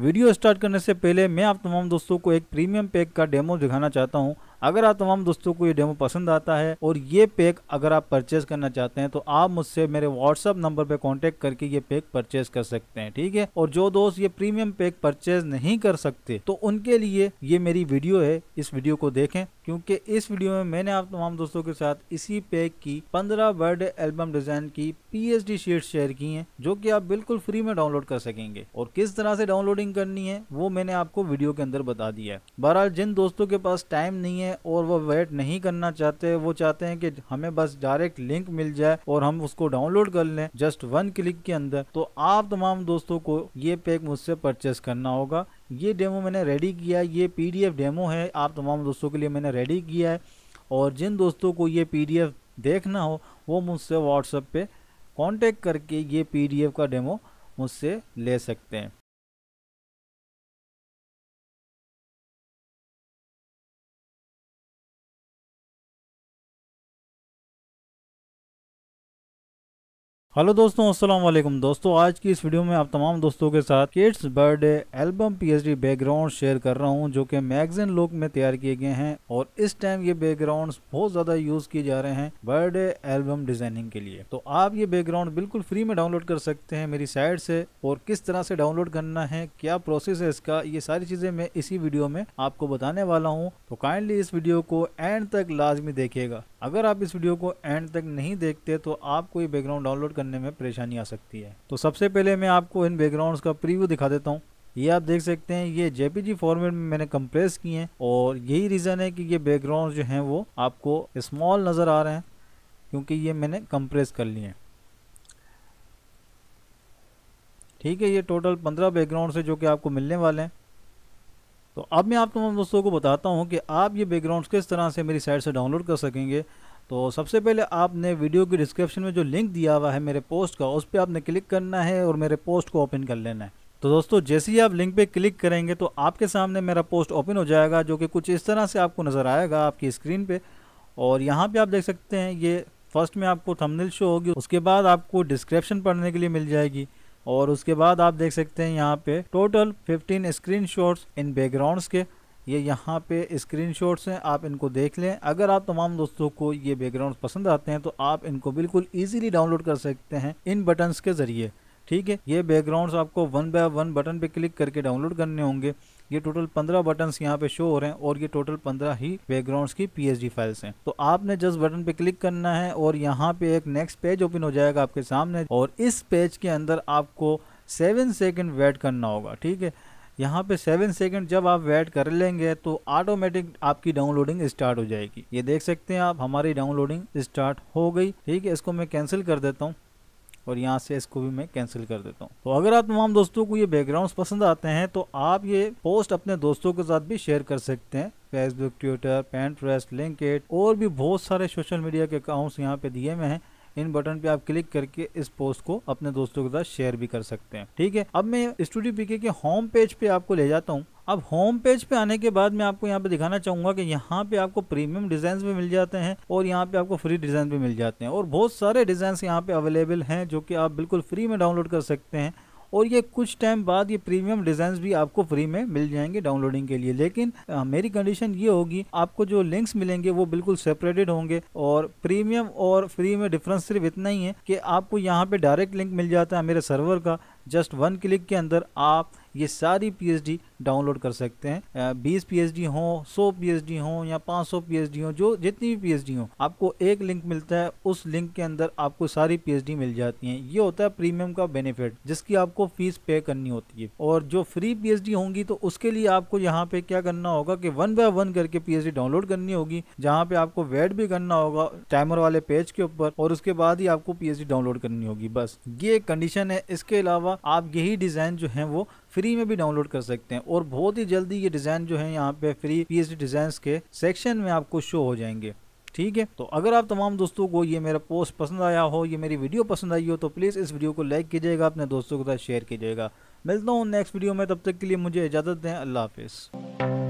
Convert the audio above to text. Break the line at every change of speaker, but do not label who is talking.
video start करने से पहले मैं आप तमाम दोस्तों को एक प्रीमियम पैक का डेमो दिखाना चाहता हूं अगर आप तमाम दोस्तों को ये डेमो पसंद आता है और ये पैक अगर आप परचेज करना चाहते हैं तो आप मुझसे मेरे व्हाट्सअप नंबर पर कॉन्टेक्ट करके ये पैक परचेज कर सकते हैं ठीक है और जो दोस्त ये प्रीमियम पैक परचेज नहीं कर सकते तो उनके लिए ये मेरी वीडियो है इस वीडियो को देखें क्योंकि इस वीडियो में मैंने आप तमाम दोस्तों के साथ इसी पैक की 15 वर्ड एल्बम डिजाइन की पीएचडी शीट शेयर की हैं जो कि आप बिल्कुल फ्री में डाउनलोड कर सकेंगे और किस तरह से डाउनलोडिंग करनी है वो मैंने आपको वीडियो के अंदर बता दिया है बहरहाल जिन दोस्तों के पास टाइम नहीं है और वो वेट नहीं करना चाहते वो चाहते हैं कि हमें बस डायरेक्ट लिंक मिल जाए और हम उसको डाउनलोड कर लें जस्ट वन क्लिक के अंदर तो आप तमाम दोस्तों को ये पैक मुझसे परचेस करना होगा ये डेमो मैंने रेडी किया ये पीडीएफ डेमो है आप तमाम दोस्तों के लिए मैंने रेडी किया है और जिन दोस्तों को ये पीडीएफ देखना हो वो मुझसे व्हाट्सएप पे कांटेक्ट करके ये पीडीएफ का डेमो मुझसे ले सकते हैं हेलो दोस्तों अस्सलाम वालेकुम दोस्तों आज की इस वीडियो में आप तमाम दोस्तों के साथ kids birthday album PhD background share कर रहा हूं जो कि मैगजीन लुक में तैयार किए गए हैं और इस टाइम ये बैकग्राउंड्स बहुत ज्यादा यूज किए जा रहे हैं बर्थडे एल्बम डिजाइनिंग के लिए तो आप ये बैकग्राउंड बिल्कुल फ्री में डाउनलोड कर सकते हैं मेरी साइट से और किस तरह से डाउनलोड करना है क्या प्रोसेस है इसका ये सारी चीजें मैं इसी वीडियो में आपको बताने वाला हूँ तो काइंडली इस वीडियो को एंड तक लाजमी देखेगा अगर आप इस वीडियो को एंड तक नहीं देखते तो आपको ये बैकग्राउंड डाउनलोड करने में परेशानी आ सकती है तो सबसे पहले मैं आपको इन बैकग्राउंड्स का प्रीव्यू दिखा देता हूँ ये आप देख सकते हैं ये जेपीजी फॉर्मेट में मैंने कंप्रेस किए हैं और यही रीज़न है कि ये बैकग्राउंड जो हैं वो आपको स्मॉल नज़र आ रहे हैं क्योंकि ये मैंने कंप्रेस कर लिए हैं ठीक है ये टोटल पंद्रह बैकग्राउंड है जो कि आपको मिलने वाले हैं तो अब मैं आप तमाम दोस्तों को बताता हूँ कि आप ये बैकग्राउंड किस तरह से मेरी साइट से डाउनलोड कर सकेंगे तो सबसे पहले आपने वीडियो की डिस्क्रिप्शन में जो लिंक दिया हुआ है मेरे पोस्ट का उस पर आपने क्लिक करना है और मेरे पोस्ट को ओपन कर लेना है तो दोस्तों जैसे ही आप लिंक पे क्लिक करेंगे तो आपके सामने मेरा पोस्ट ओपन हो जाएगा जो कि कुछ इस तरह से आपको नज़र आएगा आपकी स्क्रीन पे और यहाँ पे आप देख सकते हैं ये फर्स्ट में आपको थंबनेल शो होगी उसके बाद आपको डिस्क्रिप्शन पढ़ने के लिए मिल जाएगी और उसके बाद आप देख सकते हैं यहाँ पे टोटल 15 स्क्रीनशॉट्स इन बैकग्राउंड्स के ये यहाँ पे स्क्रीनशॉट्स हैं आप इनको देख लें अगर आप तमाम दोस्तों को ये बैकग्राउंड पसंद आते हैं तो आप इनको बिल्कुल ईजिली डाउनलोड कर सकते हैं इन बटन्स के ज़रिए ठीक है ये बैकग्राउंड्स आपको वन बाय वन बटन पे क्लिक करके डाउनलोड करने होंगे ये टोटल पंद्रह बटन्स यहाँ पे शो हो रहे हैं और ये टोटल पंद्रह ही बैकग्राउंड्स की पी फाइल्स हैं तो आपने जस्ट बटन पे क्लिक करना है और यहाँ पे एक नेक्स्ट पेज ओपन हो जाएगा आपके सामने और इस पेज के अंदर आपको सेवन सेकेंड वेट करना होगा ठीक है यहाँ पे सेवन सेकेंड जब आप वेट कर लेंगे तो ऑटोमेटिक आपकी डाउनलोडिंग स्टार्ट हो जाएगी ये देख सकते हैं आप हमारी डाउनलोडिंग स्टार्ट हो गई ठीक है इसको मैं कैंसिल कर देता हूँ और यहाँ से इसको भी मैं कैंसिल कर देता हूँ तो अगर आप तमाम दोस्तों को ये बैकग्राउंड्स पसंद आते हैं तो आप ये पोस्ट अपने दोस्तों के साथ भी शेयर कर सकते हैं फेसबुक ट्विटर पेंट्रेस्ट लिंकड और भी बहुत सारे सोशल मीडिया के अकाउंट्स यहाँ पे दिए हुए हैं इन बटन पे आप क्लिक करके इस पोस्ट को अपने दोस्तों के साथ शेयर भी कर सकते हैं ठीक है अब मैं स्टूडियो पीके के होम पेज पे आपको ले जाता हूँ अब होम पेज पे आने के बाद मैं आपको यहाँ पे दिखाना चाहूंगा कि यहाँ पे आपको प्रीमियम डिजाइन भी मिल जाते हैं और यहाँ पे आपको फ्री डिजाइन भी मिल जाते हैं और बहुत सारे डिजाइन यहाँ पे अवेलेबल हैं जो कि आप बिल्कुल फ्री में डाउनलोड कर सकते हैं और ये कुछ टाइम बाद ये प्रीमियम डिज़ाइन भी आपको फ्री में मिल जाएंगे डाउनलोडिंग के लिए लेकिन आ, मेरी कंडीशन ये होगी आपको जो लिंक्स मिलेंगे वो बिल्कुल सेपरेटेड होंगे और प्रीमियम और फ्री में डिफरेंस सिर्फ इतना ही है कि आपको यहाँ पे डायरेक्ट लिंक मिल जाता है मेरे सर्वर का जस्ट वन क्लिक के अंदर आप ये सारी पीएचडी डाउनलोड कर सकते हैं बीस पी एच डी हो सौ पी एच डी हो या पाँच सौ पी एच डी हो जो जितनी भी पी एच डी हो आपको एक लिंक मिलता है उस लिंक के अंदर आपको सारी पी एच डी मिल जाती है ये होता है प्रीमियम का बेनिफिट जिसकी आपको फीस पे करनी होती है और जो फ्री पी एच डी होंगी तो उसके लिए आपको यहाँ पे क्या करना होगा कि वन बाय वन करके पी एच डी डाउनलोड करनी होगी जहाँ पे आपको वेट भी करना होगा टाइमर वाले पेज के ऊपर और उसके बाद ही आपको पी एच डी डाउनलोड करनी होगी बस ये कंडीशन है इसके अलावा आप यही डिज़ाइन जो है वो फ्री में भी डाउनलोड कर सकते हैं और बहुत ही जल्दी ये डिज़ाइन जो है यहाँ पे फ्री पी एच डिज़ाइन के सेक्शन में आपको शो हो जाएंगे ठीक है तो अगर आप तमाम दोस्तों को ये मेरा पोस्ट पसंद आया हो ये मेरी वीडियो पसंद आई हो तो प्लीज़ इस वीडियो को लाइक कीजिएगा अपने दोस्तों के साथ शेयर कीजिएगा मिलता हूँ नेक्स्ट वीडियो में तब तक के लिए मुझे इजाज़त दें अल्लाह हाफिज़